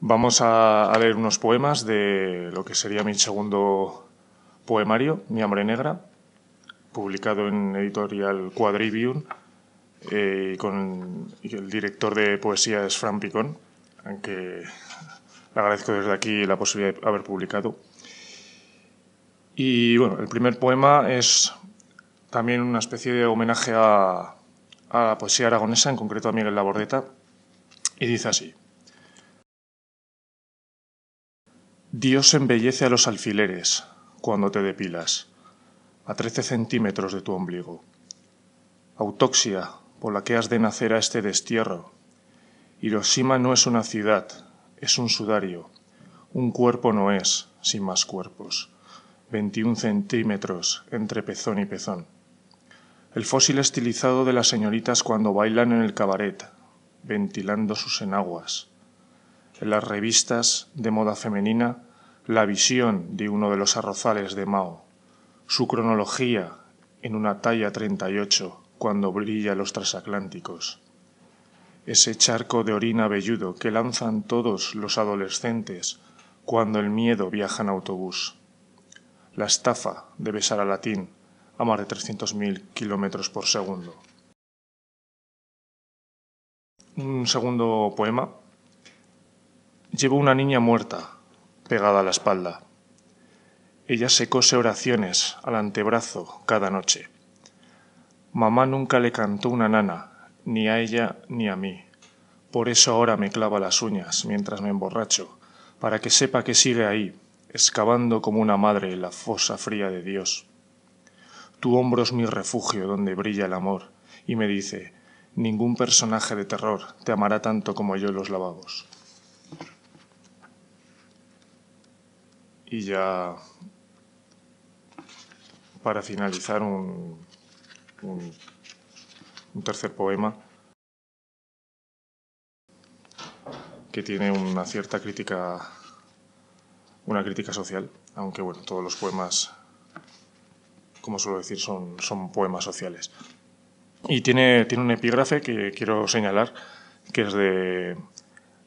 Vamos a, leer unos poemas de lo que sería mi segundo poemario, Mi hambre negra, publicado en editorial Quadrivium, eh, con y el director de poesía es Fran Picón, aunque le agradezco desde aquí la posibilidad de haber publicado. Y bueno, el primer poema es también una especie de homenaje a, a la poesía aragonesa, en concreto a Miguel Labordeta, y dice así. Dios embellece a los alfileres cuando te depilas, a trece centímetros de tu ombligo. Autoxia, por la que has de nacer a este destierro. Hiroshima no es una ciudad, es un sudario. Un cuerpo no es, sin más cuerpos. 21 centímetros entre pezón y pezón. El fósil estilizado de las señoritas cuando bailan en el cabaret, ventilando sus enaguas en las revistas de moda femenina la visión de uno de los arrozales de Mao, su cronología en una talla 38 cuando brilla los transatlánticos. Ese charco de orina velludo que lanzan todos los adolescentes cuando el miedo viaja en autobús. La estafa de besar a latín a más de 300.000 kilómetros por segundo. Un segundo poema Llevo una niña muerta, pegada a la espalda. Ella se cose oraciones al antebrazo cada noche. Mamá nunca le cantó una nana, ni a ella ni a mí. Por eso ahora me clava las uñas mientras me emborracho, para que sepa que sigue ahí, excavando como una madre la fosa fría de Dios. Tu hombro es mi refugio donde brilla el amor, y me dice, ningún personaje de terror te amará tanto como yo los lavabos. Y ya para finalizar un, tercer poema que tiene una cierta crítica, una crítica social, aunque bueno, todos los poemas, como suelo decir, son, poemas sociales. Y tiene, un epígrafe que quiero señalar, que es de,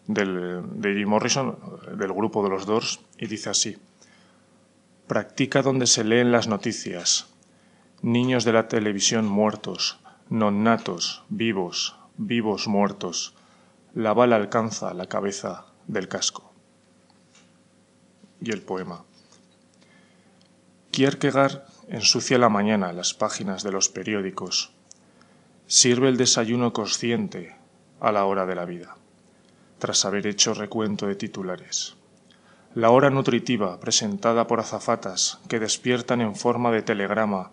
del, de Jim Morrison, del grupo de los Doors, y dice así. Practica donde se leen las noticias. Niños de la televisión muertos, nonnatos, vivos, vivos muertos. La bala alcanza la cabeza del casco. Y el poema. Kierkegaard ensucia la mañana las páginas de los periódicos. Sirve el desayuno consciente a la hora de la vida, tras haber hecho recuento de titulares. La hora nutritiva presentada por azafatas que despiertan en forma de telegrama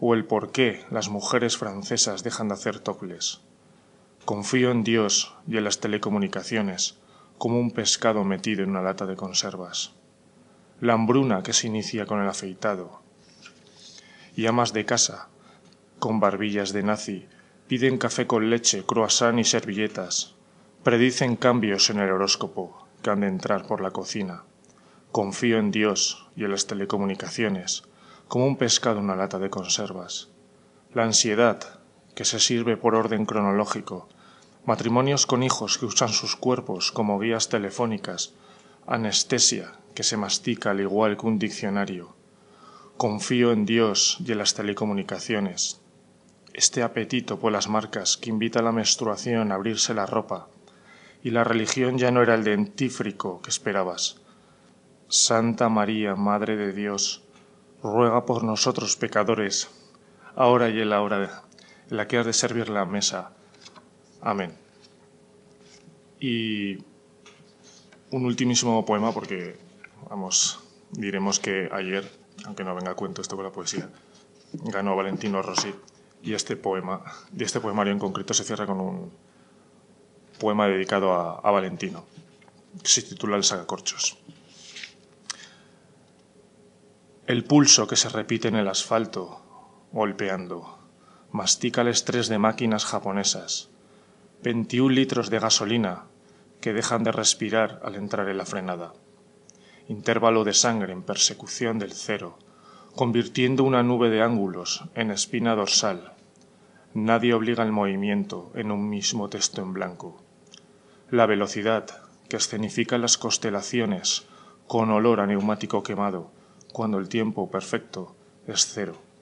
o el por qué las mujeres francesas dejan de hacer tocles. Confío en Dios y en las telecomunicaciones como un pescado metido en una lata de conservas. La hambruna que se inicia con el afeitado. Y amas de casa, con barbillas de nazi, piden café con leche, croissant y servilletas. Predicen cambios en el horóscopo que han de entrar por la cocina. Confío en Dios y en las telecomunicaciones, como un pescado en una lata de conservas. La ansiedad, que se sirve por orden cronológico, matrimonios con hijos que usan sus cuerpos como guías telefónicas, anestesia, que se mastica al igual que un diccionario. Confío en Dios y en las telecomunicaciones. Este apetito por las marcas que invita a la menstruación a abrirse la ropa. Y la religión ya no era el dentífrico que esperabas Santa María, Madre de Dios, ruega por nosotros pecadores, ahora y en la hora en la que has de servir la mesa. Amén. Y un ultimísimo poema, porque, vamos, diremos que ayer, aunque no venga a cuento esto con la poesía, ganó Valentino Rossi. Y este poema, de este poemario en concreto, se cierra con un poema dedicado a, a Valentino. Se titula El sacacorchos. El pulso que se repite en el asfalto, golpeando. Mastica el estrés de máquinas japonesas. 21 litros de gasolina que dejan de respirar al entrar en la frenada. Intervalo de sangre en persecución del cero, convirtiendo una nube de ángulos en espina dorsal. Nadie obliga el movimiento en un mismo texto en blanco. La velocidad que escenifica las constelaciones con olor a neumático quemado cuando el tiempo perfecto es cero.